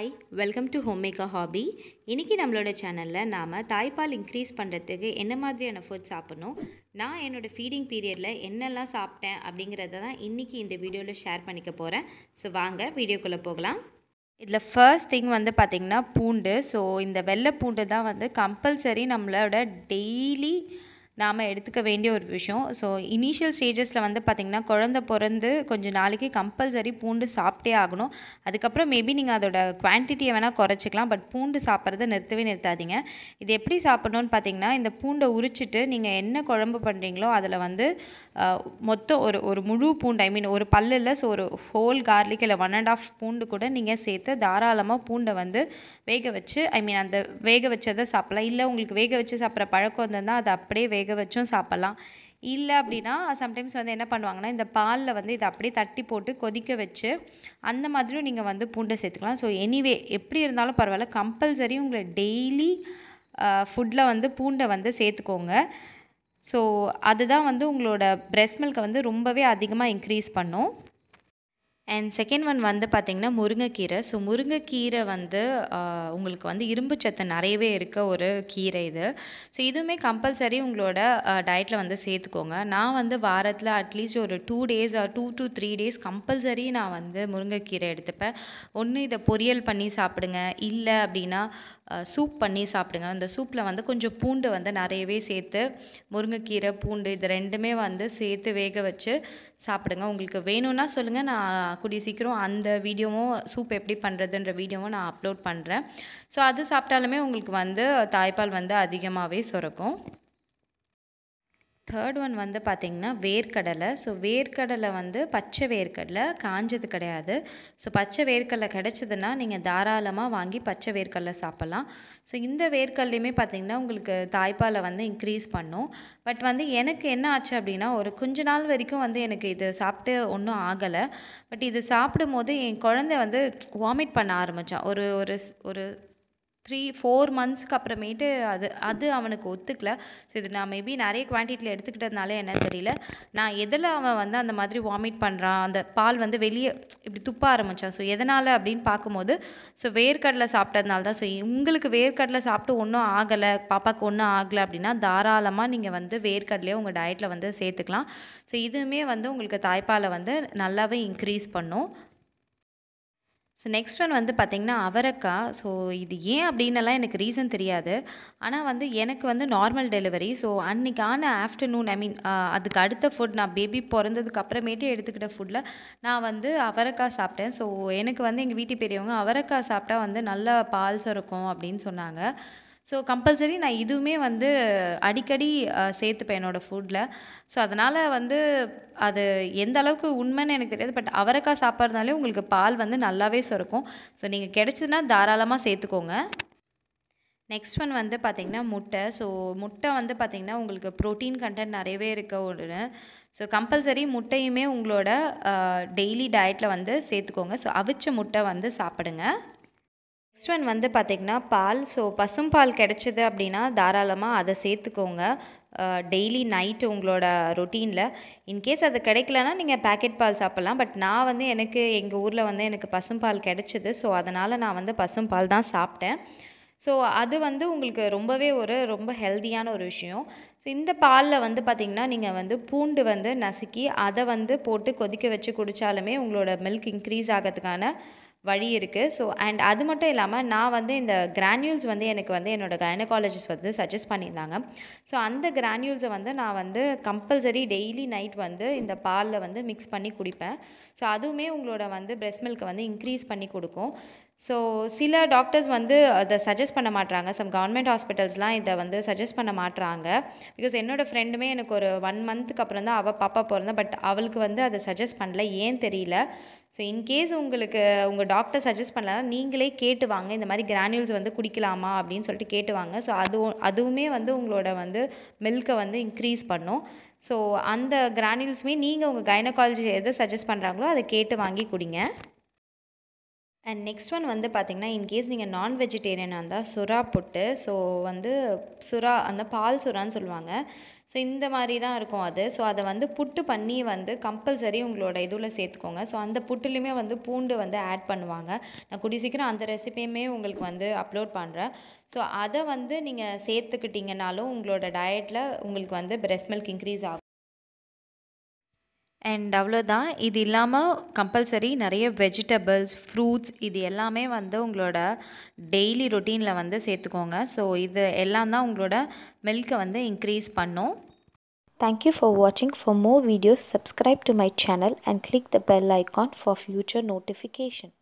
hi welcome to a hobby இன்றைக்கி நம்மளோட சேனலில் நாம் தாய்ப்பால் இன்க்ரீஸ் பண்ணுறதுக்கு என்ன மாதிரியான ஃபுட் சாப்பிட்ணும் நான் என்னோடய ஃபீடிங் பீரியடில் என்னெல்லாம் சாப்பிட்டேன் அப்படிங்கிறத தான் இன்றைக்கி இந்த வீடியோவில் ஷேர் பண்ணிக்க போகிறேன் ஸோ வாங்க வீடியோக்குள்ளே போகலாம் இதில் ஃபர்ஸ்ட் திங் வந்து பார்த்திங்கன்னா பூண்டு ஸோ இந்த வெள்ளை பூண்டு தான் வந்து கம்பல்சரி நம்மளோட டெய்லி நாம் எடுத்துக்க வேண்டிய ஒரு விஷயம் ஸோ இனிஷியல் ஸ்டேஜஸில் வந்து பார்த்திங்கன்னா குழந்த பிறந்து கொஞ்சம் நாளைக்கு கம்பல்சரி பூண்டு சாப்பிட்டே ஆகணும் அதுக்கப்புறம் மேபி நீங்கள் அதோட குவான்டிட்டியை வேணால் குறைச்சிக்கலாம் பட் பூண்டு சாப்பிட்றத நிறுத்தவே நிறுத்தாதீங்க இது எப்படி சாப்பிட்ணுன்னு பார்த்தீங்கன்னா இந்த பூண்டை உரிச்சிட்டு நீங்கள் என்ன குழம்பு பண்ணுறீங்களோ அதில் வந்து மொத்தம் ஒரு ஒரு முழு பூண்டு ஐ மீன் ஒரு பல்லில் ஸோ ஒரு ஹோல் கார்லிக் இல்லை ஒன் அண்ட் ஆஃப் பூண்டு கூட நீங்கள் சேர்த்து தாராளமாக பூண்டை வந்து வேக வச்சு ஐ மீன் அந்த வேக வச்சதை சாப்பிட்லாம் இல்லை உங்களுக்கு வேக வச்சு சாப்பிட்ற பழக்கம் இருந்தால் அதை அப்படியே வேக வேக வச்சும் சாப்பிட்லாம் இல்லை அப்படின்னா சம்டைம்ஸ் வந்து என்ன பண்ணுவாங்கன்னா இந்த பாலில் வந்து இதை அப்படியே தட்டி போட்டு கொதிக்க வச்சு அந்த மாதிரியும் நீங்கள் வந்து பூண்டை சேர்த்துக்கலாம் ஸோ எனிவே எப்படி இருந்தாலும் பரவாயில்ல கம்பல்சரி உங்களை டெய்லி ஃபுட்டில் வந்து பூண்டை வந்து சேர்த்துக்கோங்க ஸோ அதுதான் வந்து உங்களோட ப்ரெஸ் மில்கை வந்து ரொம்பவே அதிகமாக இன்க்ரீஸ் பண்ணும் அண்ட் செகண்ட் ஒன் வந்து பார்த்திங்கன்னா முருங்கைக்கீரை ஸோ முருங்கைக்கீரை வந்து உங்களுக்கு வந்து இரும்பு சத்து நிறையவே இருக்க ஒரு கீரை இது ஸோ இதுவுமே கம்பல்சரி உங்களோட டயட்டில் வந்து சேர்த்துக்கோங்க நான் வந்து வாரத்தில் அட்லீஸ்ட் ஒரு two days two to three days compulsory நான் வந்து முருங்கைக்கீரை எடுத்துப்பேன் ஒன்று இதை பொரியல் பண்ணி சாப்பிடுங்க இல்லை அப்படின்னா சூப் பண்ணி சாப்பிடுங்க அந்த சூப்பில் வந்து கொஞ்சம் பூண்டு வந்து நிறையவே சேர்த்து முருங்கைக்கீரை பூண்டு இது ரெண்டுமே வந்து சேர்த்து வேக வச்சு சாப்பிடுங்க உங்களுக்கு வேணும்னா சொல்லுங்கள் நான் கூடிய சீக்கிரம் அந்த வீடியோவும் சூப் எப்படி பண்ணுறதுன்ற வீடியோவும் நான் அப்லோட் பண்ணுறேன் ஸோ அது சாப்பிட்டாலுமே உங்களுக்கு வந்து தாய்ப்பால் வந்து அதிகமாகவே சுரக்கும் தேர்ட் ஒன் வந்து பார்த்திங்கன்னா வேர்க்கடலை ஸோ வேர்க்கடலை வந்து பச்சை வேர்க்கடலை காஞ்சது கிடையாது ஸோ பச்சை வேர்க்கடலை கிடச்சதுன்னா நீங்கள் தாராளமாக வாங்கி பச்சை வேர்க்கடலை சாப்பிட்லாம் ஸோ இந்த வேர்க்கடலையுமே பார்த்திங்கன்னா உங்களுக்கு தாய்ப்பாலை வந்து இன்க்ரீஸ் பண்ணும் பட் வந்து எனக்கு என்ன ஆச்சு அப்படின்னா ஒரு கொஞ்ச நாள் வரைக்கும் வந்து எனக்கு இது சாப்பிட்டு ஒன்றும் ஆகலை பட் இது சாப்பிடும் போது என் குழந்தை வந்து வாமிட் பண்ண ஆரம்பித்தான் ஒரு ஒரு ஒரு த்ரீ ஃபோர் மந்த்ஸ்க்கு அப்புறமேட்டு அது அது அவனுக்கு ஒத்துக்கல ஸோ இது நான் மேபி நிறைய குவான்டிட்டியில் எடுத்துக்கிட்டதுனால என்ன தெரியல நான் எதில் அவன் வந்து அந்த மாதிரி வாமிட் பண்ணுறான் அந்த பால் வந்து வெளியே இப்படி துப்ப ஆரம்பித்தான் ஸோ எதனால் அப்படின்னு பார்க்கும்போது ஸோ வேர்க்கடலை சாப்பிட்டதுனால தான் ஸோ உங்களுக்கு வேர்க்கடலை சாப்பிட்டு ஒன்றும் ஆகலை பாப்பாவுக்கு ஒன்றும் ஆகலை அப்படின்னா தாராளமாக நீங்கள் வந்து வேர்க்கடலையே உங்கள் டயட்டில் வந்து சேர்த்துக்கலாம் ஸோ இதுவுமே வந்து உங்களுக்கு தாய்ப்பாலை வந்து நல்லாவே இன்க்ரீஸ் பண்ணும் ஸோ நெக்ஸ்ட் ஒன் வந்து பார்த்திங்கன்னா அவரைக்காய் ஸோ இது ஏன் அப்படின்னலாம் எனக்கு ரீசன் தெரியாது ஆனால் வந்து எனக்கு வந்து நார்மல் டெலிவரி ஸோ அன்றைக்கான ஆஃப்டர்நூன் ஐ மீன் அதுக்கு அடுத்த ஃபுட் நான் பேபி பிறந்ததுக்கு அப்புறமேட்டே எடுத்துக்கிட்ட ஃபுட்டில் நான் வந்து அவரக்காய் சாப்பிட்டேன் ஸோ எனக்கு வந்து எங்கள் வீட்டு பெரியவங்க அவரைக்காய் சாப்பிட்டா வந்து நல்ல பால் சுரக்கும் அப்படின்னு சொன்னாங்க ஸோ கம்பல்சரி நான் இதுவுமே வந்து அடிக்கடி சேர்த்துப்பேன் என்னோடய ஃபுட்டில் ஸோ அதனால் வந்து அது எந்த அளவுக்கு உண்மைன்னு எனக்கு தெரியாது பட் அவரைக்காய் சாப்பிட்றதுனாலே உங்களுக்கு பால் வந்து நல்லாவே சுரக்கும் ஸோ நீங்கள் கிடைச்சதுன்னா தாராளமாக சேர்த்துக்கோங்க நெக்ஸ்ட் ஒன் வந்து பார்த்திங்கன்னா முட்டை ஸோ முட்டை வந்து பார்த்திங்கன்னா உங்களுக்கு ப்ரோட்டீன் கண்டென்ட் நிறையவே இருக்க ஒன்று ஸோ கம்பல்சரி முட்டையுமே உங்களோட டெய்லி டயட்டில் வந்து சேர்த்துக்கோங்க ஸோ அவிச்ச முட்டை வந்து சாப்பிடுங்க நெக்ஸ்ட் ஒன் வந்து பார்த்திங்கன்னா பால் ஸோ பசும் பால் கிடச்சிது அப்படின்னா தாராளமாக அதை சேர்த்துக்கோங்க டெய்லி நைட்டு உங்களோட ரொட்டீனில் இன்கேஸ் அது கிடைக்கலனா நீங்கள் பேக்கெட் பால் சாப்பிட்லாம் பட் நான் வந்து எனக்கு எங்கள் ஊரில் வந்து எனக்கு பசும்பால் கிடச்சிது ஸோ அதனால் நான் வந்து பசும்பால் தான் சாப்பிட்டேன் ஸோ அது வந்து உங்களுக்கு ரொம்பவே ஒரு ரொம்ப ஹெல்த்தியான ஒரு விஷயம் ஸோ இந்த பாலில் வந்து பார்த்திங்கன்னா நீங்கள் வந்து பூண்டு வந்து நசுக்கி அதை வந்து போட்டு கொதிக்க வச்சு குடித்தாலுமே உங்களோட மில்க் இன்க்ரீஸ் ஆகிறதுக்கான வழி இருக்குது ஸோ அண்ட் அது மட்டும் இல்லாமல் நான் வந்து இந்த கிரானியூல்ஸ் வந்து எனக்கு வந்து என்னோடய கைனகாலஜிஸ்ட் வந்து சஜஸ்ட் பண்ணியிருந்தாங்க ஸோ அந்த கிரானியூல்ஸை வந்து நான் வந்து கம்பல்சரி டெய்லி நைட் வந்து இந்த பாலில் வந்து மிக்ஸ் பண்ணி குடிப்பேன் ஸோ அதுவுமே உங்களோட வந்து பிரெஸ்ட் மில்க்கை வந்து இன்க்ரீஸ் பண்ணி கொடுக்கும் ஸோ சில டாக்டர்ஸ் வந்து அதை சஜஸ்ட் பண்ண மாட்டுறாங்க சம் கவர்மெண்ட் ஹாஸ்பிட்டல்ஸ்லாம் இதை வந்து சஜஸ்ட் பண்ண மாட்டுறாங்க பிகாஸ் என்னோடய ஃப்ரெண்டுமே எனக்கு ஒரு ஒன் மந்த்துக்கு அப்புறம் தான் அவள் பாப்பா பிறந்தா பட் அவளுக்கு வந்து அதை சஜஸ்ட் பண்ணல ஏன் தெரியல ஸோ இன்கேஸ் உங்களுக்கு உங்கள் டாக்டர் சஜஸ்ட் பண்ணலாம் நீங்களே கேட்டு வாங்க இந்த மாதிரி கிரானியூல்ஸ் வந்து குடிக்கலாமா அப்படின்னு சொல்லிட்டு கேட்டு வாங்க ஸோ அதுவும் அதுவுமே வந்து உங்களோட வந்து மில்கை வந்து இன்க்ரீஸ் பண்ணும் ஸோ அந்த கிரானியூல்ஸுமே நீங்கள் உங்கள் கைனகாலஜி எதை சஜஸ்ட் பண்ணுறாங்களோ அதை கேட்டு வாங்கி குடிங்க அண்ட் நெக்ஸ்ட் ஒன் வந்து பார்த்திங்கன்னா இன்கேஸ் நீங்கள் நான் வெஜிடேரியனாக இருந்தால் சுறா புட்டு ஸோ வந்து சுறா அந்த பால் சுறான்னு சொல்லுவாங்க ஸோ இந்த மாதிரி தான் இருக்கும் அது ஸோ அதை வந்து புட்டு பண்ணி வந்து கம்பல்சரி உங்களோட இதில் சேர்த்துக்கோங்க ஸோ அந்த புட்டுலேயுமே வந்து பூண்டு வந்து ஆட் பண்ணுவாங்க நான் குடி சீக்கிரம் அந்த ரெசிபியுமே உங்களுக்கு வந்து அப்லோட் பண்ணுறேன் ஸோ அதை வந்து நீங்கள் சேர்த்துக்கிட்டீங்கனாலும் உங்களோட டயட்டில் உங்களுக்கு வந்து பிரெஸ்ட் மில்க் இன்க்ரீஸ் ஆகும் அண்ட் அவ்வளோதான் இது இல்லாமல் கம்பல்சரி நிறைய வெஜிடபிள்ஸ் ஃப்ரூட்ஸ் இது எல்லாமே வந்து உங்களோட டெய்லி ரொட்டீனில் வந்து சேர்த்துக்கோங்க ஸோ இது எல்லாம் தான் உங்களோட மில்க்கை வந்து இன்க்ரீஸ் பண்ணும் தேங்க்யூ ஃபார் வாட்சிங் for more videos subscribe to my channel and click the bell icon for future notification